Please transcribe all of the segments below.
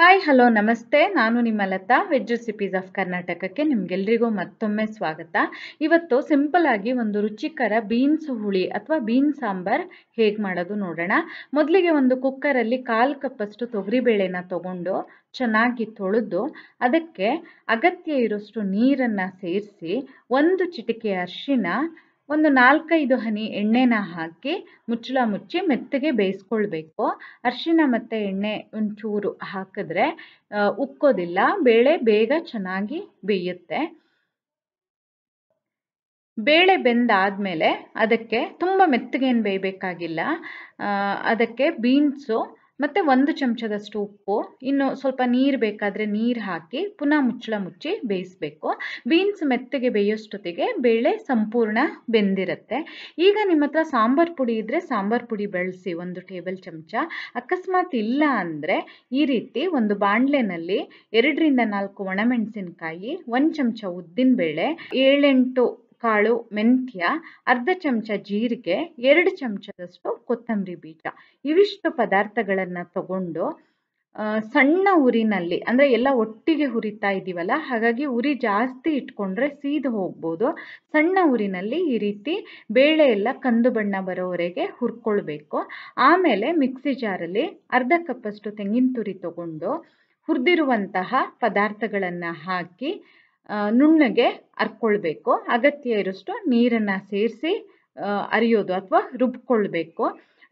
hi hello ನಮಸ್ತೆ ನಾನು ನಿಮ್ಮ ಲತಾ ವೆಜ್ ರೆಸಿಪೀಸ್ ಆಫ್ ಕರ್ನಾಟಕಕ್ಕೆ ನಿಮ್ಗೆಲ್ರಿಗೂ ಮತ್ತೊಮ್ಮೆ ಸ್ವಾಗತ ಇವತ್ತು ಸಿಂಪಲ್ ಆಗಿ ಒಂದು ರುಚಿಕರ ಬೀನ್ಸ್ ಹುಳಿ ಅಥವಾ ಬೀನ್ಸ್ ಸಾಂಬಾರ್ ಹೇಗೆ ಮಾಡೋದು ನೋಡೋಣ ಮೊದಲಿಗೆ ಒಂದು ಕುಕ್ಕರಲ್ಲಿ ಕಾಲು ಕಪ್ಪಷ್ಟು ತೊಗರಿಬೇಳೆನ ತಗೊಂಡು ಚೆನ್ನಾಗಿ ತೊಳೆದು ಅದಕ್ಕೆ ಅಗತ್ಯ ಇರೋಷ್ಟು ನೀರನ್ನು ಸೇರಿಸಿ ಒಂದು ಚಿಟಿಕೆ ಅರಿಶಿನ ಒಂದು ನಾಲ್ಕೈದು ಹನಿ ಎಣ್ಣೆನ ಹಾಕಿ ಮುಚ್ಚಳ ಮುಚ್ಚಿ ಮೆತ್ತಗೆ ಬೇಯಿಸ್ಕೊಳ್ಬೇಕು ಅರಿಶಿಣ ಮತ್ತು ಎಣ್ಣೆ ಒಂಚೂರು ಹಾಕಿದ್ರೆ ಉಕ್ಕೋದಿಲ್ಲ ಬೇಳೆ ಬೇಗ ಚೆನ್ನಾಗಿ ಬೇಯುತ್ತೆ ಬೇಳೆ ಬೆಂದಾದಮೇಲೆ ಅದಕ್ಕೆ ತುಂಬ ಮೆತ್ತಗೇನು ಬೇಯಬೇಕಾಗಿಲ್ಲ ಅದಕ್ಕೆ ಬೀನ್ಸು ಮತ್ತು ಒಂದು ಚಮಚದಷ್ಟು ಉಪ್ಪು ಇನ್ನು ಸ್ವಲ್ಪ ನೀರು ಬೇಕಾದರೆ ನೀರು ಹಾಕಿ ಪುನಃ ಮುಚ್ಚಳ ಮುಚ್ಚಿ ಬೇಯಿಸಬೇಕು ಬೀನ್ಸ್ ಮೆತ್ತಗೆ ಬೇಯೋಷ್ಟೊತ್ತಿಗೆ ಬೇಳೆ ಸಂಪೂರ್ಣ ಬೆಂದಿರುತ್ತೆ ಈಗ ನಿಮ್ಮ ಹತ್ರ ಸಾಂಬಾರು ಪುಡಿ ಇದ್ದರೆ ಸಾಂಬಾರು ಪುಡಿ ಬಳಸಿ ಒಂದು ಟೇಬಲ್ ಚಮಚ ಅಕಸ್ಮಾತ್ ಇಲ್ಲ ಅಂದರೆ ಈ ರೀತಿ ಒಂದು ಬಾಣಲೆನಲ್ಲಿ ಎರಡರಿಂದ ನಾಲ್ಕು ಒಣಮೆಣಸಿನಕಾಯಿ ಒಂದು ಚಮಚ ಉದ್ದಿನಬೇಳೆ ಏಳೆಂಟು ಕಾಳು ಮೆಂತ್ಯ ಅರ್ಧ ಚಮಚ ಜೀರಿಗೆ ಎರಡು ಚಮಚದಷ್ಟು ಕೊತ್ತಂಬರಿ ಬೀಜ ಇವಿಷ್ಟು ಪದಾರ್ಥಗಳನ್ನು ತಗೊಂಡು ಸಣ್ಣ ಉರಿನಲ್ಲಿ ಅಂದರೆ ಎಲ್ಲ ಒಟ್ಟಿಗೆ ಹುರಿತಾ ಇದ್ದೀವಲ್ಲ ಹಾಗಾಗಿ ಉರಿ ಜಾಸ್ತಿ ಇಟ್ಕೊಂಡ್ರೆ ಸೀದು ಹೋಗ್ಬೋದು ಸಣ್ಣ ಉರಿನಲ್ಲಿ ಈ ರೀತಿ ಬೇಳೆ ಎಲ್ಲ ಕಂದು ಬಣ್ಣ ಬರೋವರೆಗೆ ಹುರ್ಕೊಳ್ಬೇಕು ಆಮೇಲೆ ಮಿಕ್ಸಿ ಜಾರಲ್ಲಿ ಅರ್ಧ ಕಪ್ಪಷ್ಟು ತೆಂಗಿನ ತುರಿ ತಗೊಂಡು ಹುರಿದಿರುವಂತಹ ಪದಾರ್ಥಗಳನ್ನು ಹಾಕಿ ನುಣ್ಣಗೆ ಅರ್ಕೊಳ್ಬೇಕು ಅಗತ್ಯ ಇರೋಷ್ಟು ನೀರನ್ನು ಸೇರಿಸಿ ಅರಿಯೋದು ಅಥವಾ ರುಬ್ಕೊಳ್ಬೇಕು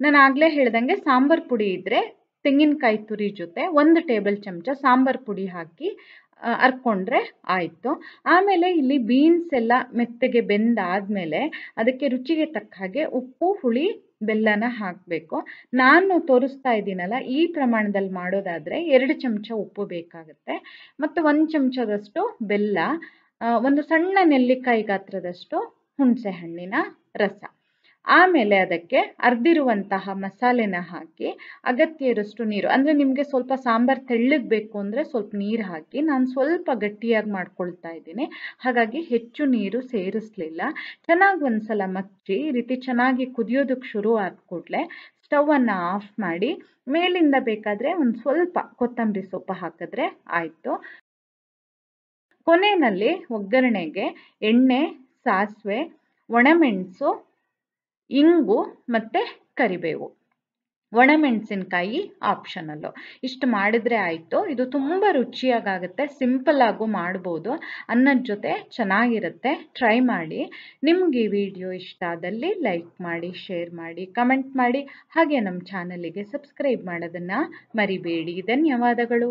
ನಾನು ಆಗಲೇ ಹೇಳ್ದಂಗೆ ಸಾಂಬಾರು ಪುಡಿ ಇದ್ದರೆ ತೆಂಗಿನಕಾಯಿ ತುರಿ ಜೊತೆ ಒಂದು ಟೇಬಲ್ ಚಮಚ ಸಾಂಬಾರು ಪುಡಿ ಹಾಕಿ ಅರ್ಕೊಂಡ್ರೆ ಆಯಿತು ಆಮೇಲೆ ಇಲ್ಲಿ ಬೀನ್ಸ್ ಎಲ್ಲ ಮೆತ್ತಗೆ ಬೆಂದಾದಮೇಲೆ ಅದಕ್ಕೆ ರುಚಿಗೆ ತಕ್ಕ ಹಾಗೆ ಉಪ್ಪು ಹುಳಿ ಬೆಲ್ಲನ ಹಾಕಬೇಕು ನಾನು ತೋರಿಸ್ತಾ ಇದ್ದೀನಲ್ಲ ಈ ಪ್ರಮಾಣದಲ್ಲಿ ಮಾಡೋದಾದರೆ ಎರಡು ಚಮಚ ಉಪ್ಪು ಬೇಕಾಗುತ್ತೆ ಮತ್ತು ಒಂದು ಚಮಚದಷ್ಟು ಬೆಲ್ಲ ಒಂದು ಸಣ್ಣ ನೆಲ್ಲಿಕಾಯಿ ಗಾತ್ರದಷ್ಟು ಹುಣಸೆ ಹಣ್ಣಿನ ರಸ ಆಮೇಲೆ ಅದಕ್ಕೆ ಅರ್ದಿರುವಂತಹ ಮಸಾಲೆನ ಹಾಕಿ ಅಗತ್ಯ ಇರೋಷ್ಟು ನೀರು ಅಂದರೆ ನಿಮಗೆ ಸ್ವಲ್ಪ ಸಾಂಬಾರು ತೆಳ್ಳಗೆ ಬೇಕು ಅಂದರೆ ಸ್ವಲ್ಪ ನೀರು ಹಾಕಿ ನಾನು ಸ್ವಲ್ಪ ಗಟ್ಟಿಯಾಗಿ ಮಾಡ್ಕೊಳ್ತಾ ಇದ್ದೀನಿ ಹಾಗಾಗಿ ಹೆಚ್ಚು ನೀರು ಸೇರಿಸಲಿಲ್ಲ ಚೆನ್ನಾಗಿ ಒಂದ್ಸಲ ಮಚ್ಚಿ ಈ ರೀತಿ ಚೆನ್ನಾಗಿ ಕುದಿಯೋದಕ್ಕೆ ಶುರು ಆದ ಕೂಡಲೇ ಸ್ಟವನ್ನು ಆಫ್ ಮಾಡಿ ಮೇಲಿಂದ ಬೇಕಾದರೆ ಒಂದು ಸ್ವಲ್ಪ ಕೊತ್ತಂಬರಿ ಸೊಪ್ಪು ಹಾಕಿದ್ರೆ ಆಯಿತು ಕೊನೆಯಲ್ಲಿ ಒಗ್ಗರಣೆಗೆ ಎಣ್ಣೆ ಸಾಸಿವೆ ಒಣಮೆಣಸು ಇಂಗು ಮತ್ತು ಕರಿಬೇವು ಒಣಮೆಣಸಿನ್ಕಾಯಿ ಆಪ್ಷನಲ್ಲು ಇಷ್ಟು ಮಾಡಿದರೆ ಆಯಿತು ಇದು ತುಂಬ ರುಚಿಯಾಗುತ್ತೆ ಸಿಂಪಲ್ಲಾಗೂ ಮಾಡ್ಬೋದು ಅನ್ನದ ಜೊತೆ ಚೆನ್ನಾಗಿರುತ್ತೆ ಟ್ರೈ ಮಾಡಿ ನಿಮಗೆ ಈ ವಿಡಿಯೋ ಇಷ್ಟ ಆದಲ್ಲಿ ಲೈಕ್ ಮಾಡಿ ಶೇರ್ ಮಾಡಿ ಕಮೆಂಟ್ ಮಾಡಿ ಹಾಗೆ ನಮ್ಮ ಚಾನಲಿಗೆ ಸಬ್ಸ್ಕ್ರೈಬ್ ಮಾಡೋದನ್ನು ಮರಿಬೇಡಿ ಧನ್ಯವಾದಗಳು